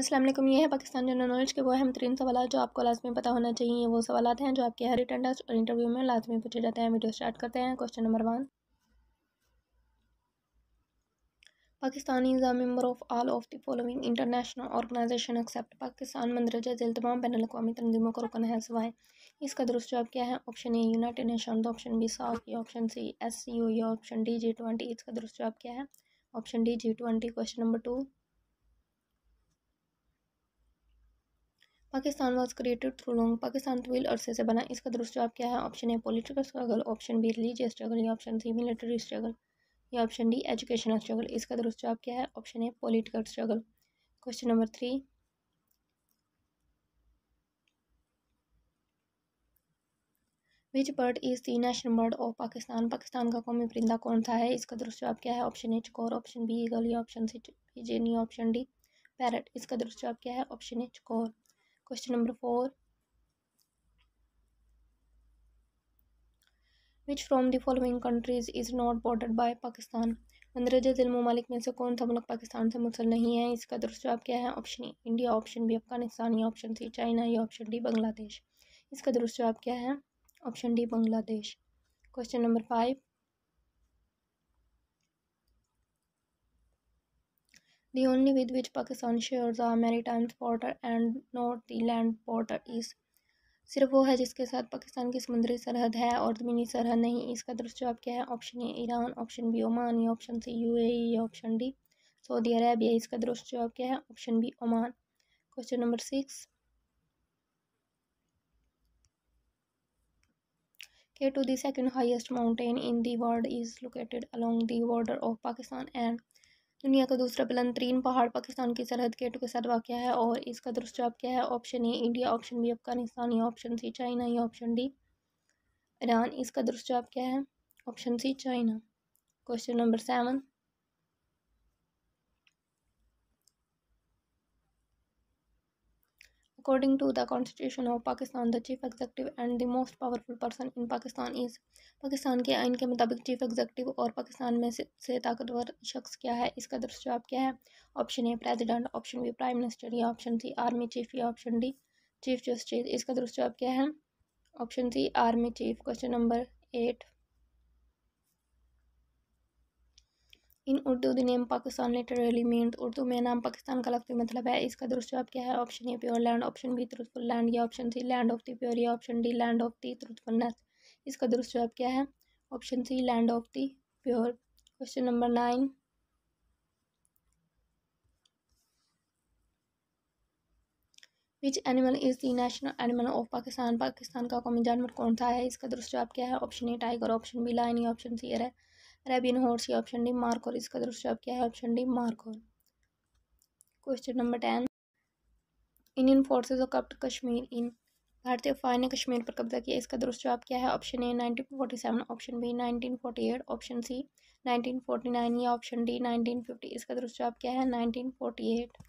असलम ये है Pakistan general knowledge के वो अहम तरीन सवाल जो आपको लाजमी पता होना चाहिए वो सवाल हैं जो आपके हर अटेंडेंस और इंटरव्यू में लाजमी पूछे जाते हैं वीडियो स्टार्ट करते हैं question number one Pakistani is a member of all of the following international organization except Pakistan मंदरजा जेल तमाम बैन अवी तनजीमों को रुकन है सवाए इसका दुरुस्त जवाब क्या है option A United Nation option B साफ या ऑप्शन सी एस सी ओ या ऑप्शन डी जी ट्वेंटी इसका दुरुस्त जवाब क्या है option D G twenty question number two Pakistan was created through long Pakistan तवील अरसे से बना इसका दुरुस्त जवाब क्या है option A political struggle option B religious struggle या ऑप्शन सी मिलिट्री स्ट्रगल या ऑप्शन डी एजुकेशनल स्ट्रगल इसका दुरुस्त जवाब क्या है option A political struggle question number three which bird is the national bird of Pakistan Pakistan का कौमी परिंदा कौन सा है इसका दुरुस्त जवाब क्या है option A chakor option B eagle या ऑप्शन सी पिजन या ऑप्शन डी पैरट इसका दुरुस्त जवाब क्या है option A chakor question number four which from the following countries is not border by Pakistan पंद्रह जजिल ममालिक में से कौन सा मुल्क पाकिस्तान से मुसल नहीं है इसका दुरुस्त जवाब क्या है option A India option B Afghanistan या ऑप्शन सी चाइना या ऑप्शन डी बांग्लादेश इसका दुरुस्त जवाब क्या है option D Bangladesh question number five The only with which Pakistan shares the maritime border and not the land border is सिर्फ वो है जिसके साथ पाकिस्तान की समुद्री सरहद है और ज़मीनी सरहद नहीं इसका दुरुस्त जवाब क्या है option A Iran option B Oman या ऑप्शन सी यू या ऑप्शन डी सऊदी अरेबिया इसका दुरुस्त जवाब क्या है option B Oman question number six K2 the second highest mountain in the world is located along the border of Pakistan and दुनिया का दूसरा बुलंदतरीन पहाड़ पाकिस्तान की सरहद गेट के साथ वाक्य है और इसका दुरुस्त जवाब क्या है option A India option B Afghanistan या ऑप्शन सी चाइना या ऑप्शन डी ईरान इसका दुरुस्त जवाब क्या है option C China question number seven according to the constitution of Pakistan the chief Executive and the most powerful person in Pakistan is Pakistan के आइन के मुताबिक चीफ एग्जेक्टिव और पाकिस्तान में से ताकतवर शख्स क्या है इसका दर्श जवाब क्या है option A president option B prime minister या ऑप्शन सी आर्मी चीफ या ऑप्शन डी चीफ जस्टिस इसका दर्श जवाब क्या है option C army chief question number eight in Urdu the name Pakistan literally mean Urdu में नाम पाकिस्तान का लफ्ज़ी मतलब है इसका दुरुस्त जवाब क्या है option A pure land option B truthful land या option C land of the pure या option D land of the truthfulness इसका दुरुस्त जवाब क्या है option C land of the pure question number nine which animal is the national animal of Pakistan Pakistan का कौमी जानवर कौन सा है इसका दुरुस्त जवाब क्या है option A tiger option B lion या ऑप्शन सी एर है अरेबियन हॉर्स की ऑप्शन डी मार्क और इसका दूसरा जवाब क्या है option D markhor question number ten Indian forces of कप्ट कश्मीर इन भारतीय फायर ने कश्मीर पर कब्जा किया इसका दुरुस्त जवाब क्या है option A nineteen forty seven option B nineteen forty eight option C nineteen forty nine या ऑप्शन डी नाइनटीन फिफ्टी इसका दुरुस्त जवाब क्या है नाइनटीन फोर्टी एट